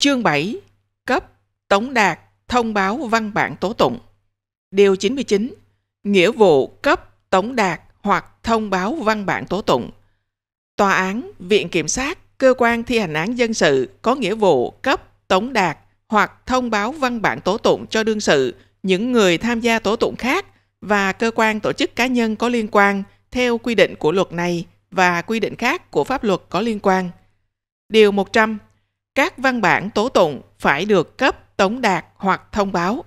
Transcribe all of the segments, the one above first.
Chương 7. Cấp, Tống đạt, thông báo văn bản tố tụng. Điều 99. Nghĩa vụ cấp, tống đạt hoặc thông báo văn bản tố tụng. Tòa án, viện kiểm sát, cơ quan thi hành án dân sự có nghĩa vụ cấp, tống đạt hoặc thông báo văn bản tố tụng cho đương sự, những người tham gia tố tụng khác và cơ quan tổ chức cá nhân có liên quan theo quy định của luật này và quy định khác của pháp luật có liên quan. Điều 100 các văn bản tố tụng phải được cấp tống đạt hoặc thông báo.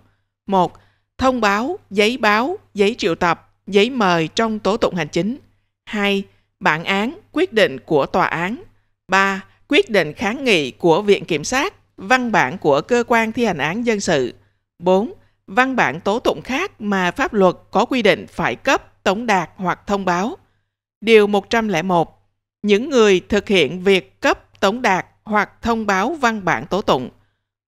1. Thông báo, giấy báo, giấy triệu tập, giấy mời trong tố tụng hành chính. 2. Bản án, quyết định của tòa án. 3. Quyết định kháng nghị của Viện Kiểm sát, văn bản của cơ quan thi hành án dân sự. 4. Văn bản tố tụng khác mà pháp luật có quy định phải cấp, tống đạt hoặc thông báo. Điều 101. Những người thực hiện việc cấp tống đạt hoặc thông báo văn bản tố tụng.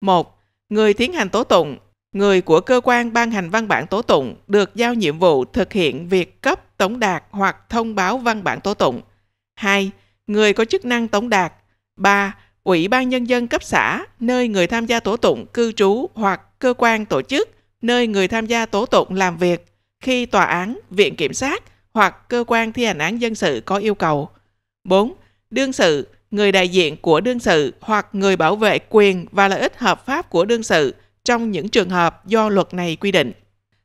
1. Người tiến hành tố tụng, người của cơ quan ban hành văn bản tố tụng được giao nhiệm vụ thực hiện việc cấp tống đạt hoặc thông báo văn bản tố tụng. 2. Người có chức năng tống đạt. 3. Ủy ban nhân dân cấp xã nơi người tham gia tố tụng cư trú hoặc cơ quan tổ chức nơi người tham gia tố tụng làm việc khi tòa án, viện kiểm sát hoặc cơ quan thi hành án dân sự có yêu cầu. 4. Đương sự người đại diện của đương sự hoặc người bảo vệ quyền và lợi ích hợp pháp của đương sự trong những trường hợp do luật này quy định.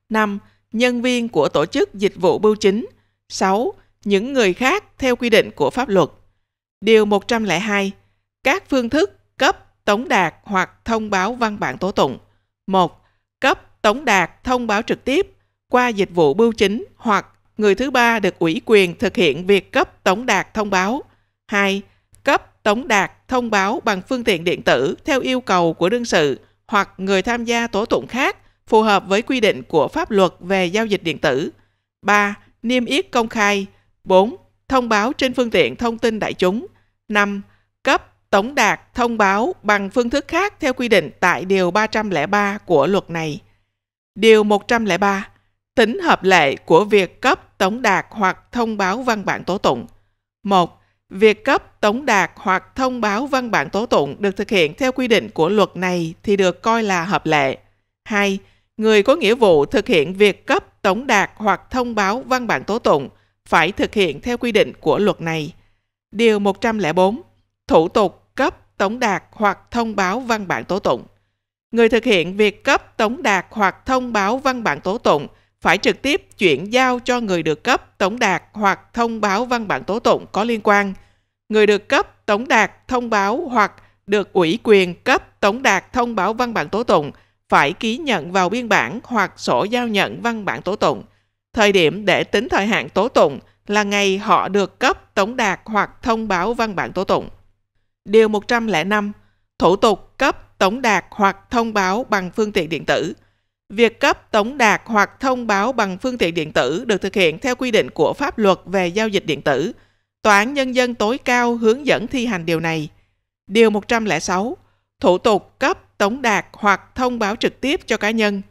5. Nhân viên của tổ chức dịch vụ bưu chính. 6. Những người khác theo quy định của pháp luật. Điều 102. Các phương thức cấp, tống đạt hoặc thông báo văn bản tố tụng. 1. Cấp, tống đạt, thông báo trực tiếp qua dịch vụ bưu chính hoặc người thứ ba được ủy quyền thực hiện việc cấp tống đạt thông báo. 2. Tống đạt thông báo bằng phương tiện điện tử theo yêu cầu của đương sự hoặc người tham gia tố tụng khác phù hợp với quy định của pháp luật về giao dịch điện tử. 3. Niêm yết công khai. 4. Thông báo trên phương tiện thông tin đại chúng. 5. Cấp tống đạt thông báo bằng phương thức khác theo quy định tại Điều 303 của luật này. Điều 103. Tính hợp lệ của việc cấp tống đạt hoặc thông báo văn bản tố tụng. 1 Việc cấp, tống đạt hoặc thông báo văn bản tố tụng được thực hiện theo quy định của luật này thì được coi là hợp lệ. 2. Người có nghĩa vụ thực hiện việc cấp, tống đạt hoặc thông báo văn bản tố tụng phải thực hiện theo quy định của luật này. Điều 104. Thủ tục cấp, tống đạt hoặc thông báo văn bản tố tụng. Người thực hiện việc cấp, tống đạt hoặc thông báo văn bản tố tụng phải trực tiếp chuyển giao cho người được cấp tổng đạt hoặc thông báo văn bản tố tụng có liên quan. Người được cấp tổng đạt thông báo hoặc được ủy quyền cấp tổng đạt thông báo văn bản tố tụng phải ký nhận vào biên bản hoặc sổ giao nhận văn bản tố tụng. Thời điểm để tính thời hạn tố tụng là ngày họ được cấp tổng đạt hoặc thông báo văn bản tố tụng. Điều 105. Thủ tục cấp tổng đạt hoặc thông báo bằng phương tiện điện tử – Việc cấp tống đạt hoặc thông báo bằng phương tiện điện tử được thực hiện theo quy định của pháp luật về giao dịch điện tử. Tòa án Nhân dân tối cao hướng dẫn thi hành điều này. Điều 106. Thủ tục cấp tống đạt hoặc thông báo trực tiếp cho cá nhân.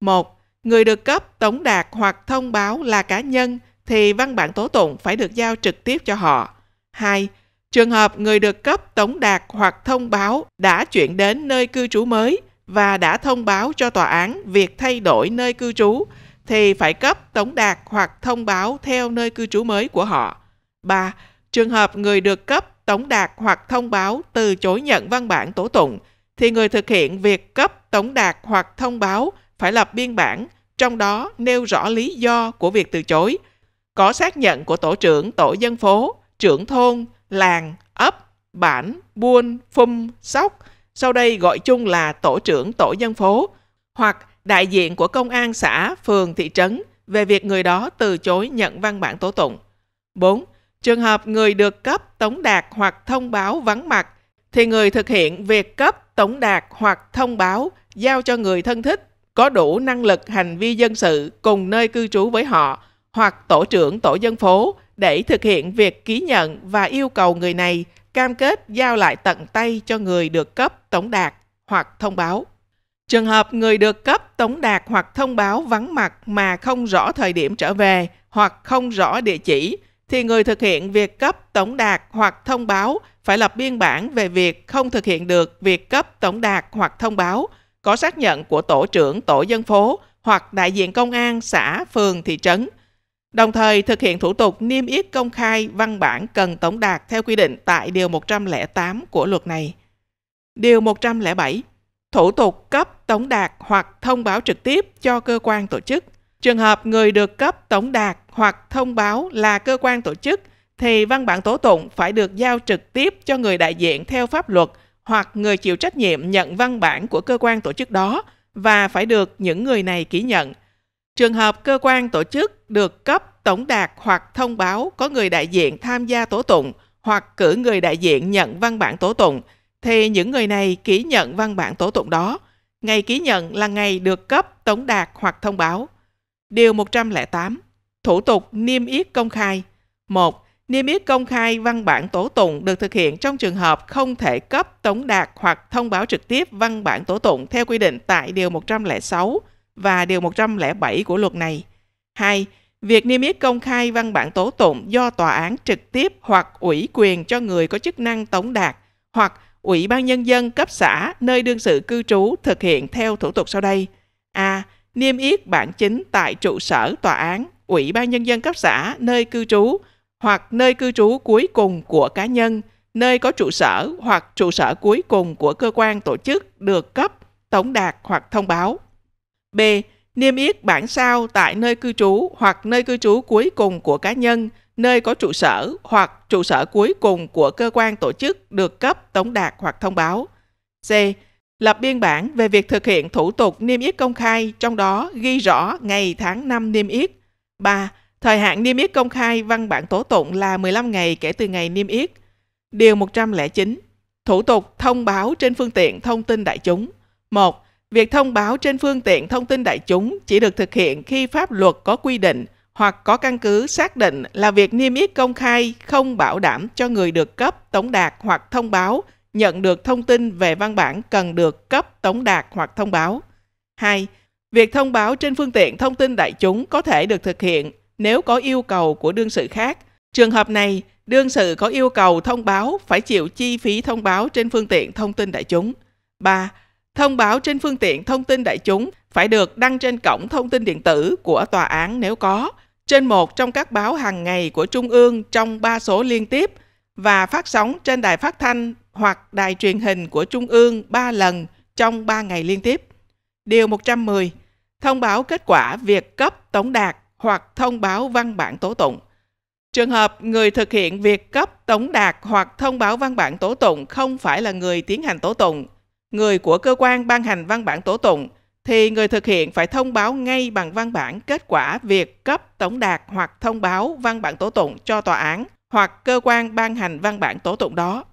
1. Người được cấp tống đạt hoặc thông báo là cá nhân thì văn bản tố tụng phải được giao trực tiếp cho họ. 2. Trường hợp người được cấp tống đạt hoặc thông báo đã chuyển đến nơi cư trú mới – và đã thông báo cho tòa án việc thay đổi nơi cư trú thì phải cấp tống đạt hoặc thông báo theo nơi cư trú mới của họ. 3. Trường hợp người được cấp tống đạt hoặc thông báo từ chối nhận văn bản tố tụng thì người thực hiện việc cấp tống đạt hoặc thông báo phải lập biên bản, trong đó nêu rõ lý do của việc từ chối, có xác nhận của tổ trưởng tổ dân phố, trưởng thôn, làng, ấp, bản, buôn, phum, sóc – sau đây gọi chung là tổ trưởng tổ dân phố hoặc đại diện của công an xã, phường, thị trấn về việc người đó từ chối nhận văn bản tố tụng. 4. Trường hợp người được cấp tống đạt hoặc thông báo vắng mặt thì người thực hiện việc cấp tống đạt hoặc thông báo giao cho người thân thích có đủ năng lực hành vi dân sự cùng nơi cư trú với họ hoặc tổ trưởng tổ dân phố để thực hiện việc ký nhận và yêu cầu người này cam kết giao lại tận tay cho người được cấp tổng đạt hoặc thông báo. Trường hợp người được cấp tổng đạt hoặc thông báo vắng mặt mà không rõ thời điểm trở về hoặc không rõ địa chỉ thì người thực hiện việc cấp tổng đạt hoặc thông báo phải lập biên bản về việc không thực hiện được việc cấp tổng đạt hoặc thông báo có xác nhận của tổ trưởng tổ dân phố hoặc đại diện công an xã, phường, thị trấn – Đồng thời thực hiện thủ tục niêm yết công khai văn bản cần tổng đạt theo quy định tại Điều 108 của luật này. Điều 107. Thủ tục cấp tổng đạt hoặc thông báo trực tiếp cho cơ quan tổ chức. Trường hợp người được cấp tổng đạt hoặc thông báo là cơ quan tổ chức thì văn bản tố tụng phải được giao trực tiếp cho người đại diện theo pháp luật hoặc người chịu trách nhiệm nhận văn bản của cơ quan tổ chức đó và phải được những người này ký nhận. Trường hợp cơ quan tổ chức được cấp tổng đạt hoặc thông báo có người đại diện tham gia tố tụng hoặc cử người đại diện nhận văn bản tố tụng, thì những người này ký nhận văn bản tố tụng đó. Ngày ký nhận là ngày được cấp tổng đạt hoặc thông báo. Điều 108. Thủ tục niêm yết công khai. 1. Niêm yết công khai văn bản tố tụng được thực hiện trong trường hợp không thể cấp tổng đạt hoặc thông báo trực tiếp văn bản tố tụng theo quy định tại Điều 106 và Điều 107 của luật này. 2. Việc niêm yết công khai văn bản tố tụng do tòa án trực tiếp hoặc ủy quyền cho người có chức năng tống đạt hoặc Ủy ban Nhân dân cấp xã nơi đương sự cư trú thực hiện theo thủ tục sau đây. A. Niêm yết bản chính tại trụ sở tòa án, Ủy ban Nhân dân cấp xã nơi cư trú hoặc nơi cư trú cuối cùng của cá nhân, nơi có trụ sở hoặc trụ sở cuối cùng của cơ quan tổ chức được cấp, tống đạt hoặc thông báo. B. Niêm yết bản sao tại nơi cư trú hoặc nơi cư trú cuối cùng của cá nhân, nơi có trụ sở hoặc trụ sở cuối cùng của cơ quan tổ chức được cấp tống đạt hoặc thông báo. C. Lập biên bản về việc thực hiện thủ tục niêm yết công khai, trong đó ghi rõ ngày tháng năm niêm yết. 3. Thời hạn niêm yết công khai văn bản tố tụng là 15 ngày kể từ ngày niêm yết. Điều 109. Thủ tục thông báo trên phương tiện thông tin đại chúng. 1. Việc thông báo trên phương tiện thông tin đại chúng chỉ được thực hiện khi pháp luật có quy định hoặc có căn cứ xác định là việc niêm yết công khai không bảo đảm cho người được cấp tống đạt hoặc thông báo nhận được thông tin về văn bản cần được cấp tống đạt hoặc thông báo. 2. Việc thông báo trên phương tiện thông tin đại chúng có thể được thực hiện nếu có yêu cầu của đương sự khác. Trường hợp này, đương sự có yêu cầu thông báo phải chịu chi phí thông báo trên phương tiện thông tin đại chúng. 3. Thông báo trên phương tiện thông tin đại chúng phải được đăng trên cổng thông tin điện tử của tòa án nếu có, trên một trong các báo hàng ngày của Trung ương trong 3 số liên tiếp và phát sóng trên đài phát thanh hoặc đài truyền hình của Trung ương 3 lần trong 3 ngày liên tiếp. Điều 110. Thông báo kết quả việc cấp tống đạt hoặc thông báo văn bản tố tụng. Trường hợp người thực hiện việc cấp tống đạt hoặc thông báo văn bản tố tụng không phải là người tiến hành tố tụng người của cơ quan ban hành văn bản tố tụng thì người thực hiện phải thông báo ngay bằng văn bản kết quả việc cấp tổng đạt hoặc thông báo văn bản tố tụng cho tòa án hoặc cơ quan ban hành văn bản tố tụng đó.